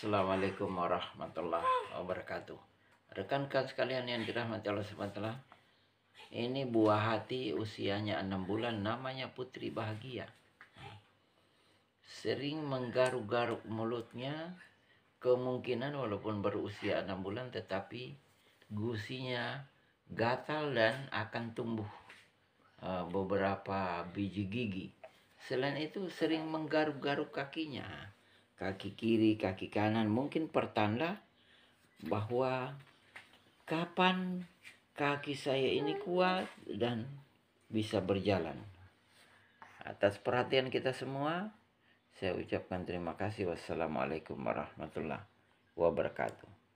Assalamualaikum warahmatullahi wabarakatuh Rekan-rekan sekalian yang dirahmati Allah SWT Ini buah hati usianya 6 bulan namanya Putri Bahagia Sering menggaruk-garuk mulutnya Kemungkinan walaupun berusia 6 bulan tetapi gusinya gatal dan akan tumbuh eh, beberapa biji gigi Selain itu sering menggaruk-garuk kakinya kaki kiri, kaki kanan mungkin pertanda bahwa kapan kaki saya ini kuat dan bisa berjalan. Atas perhatian kita semua, saya ucapkan terima kasih. Wassalamualaikum warahmatullahi wabarakatuh.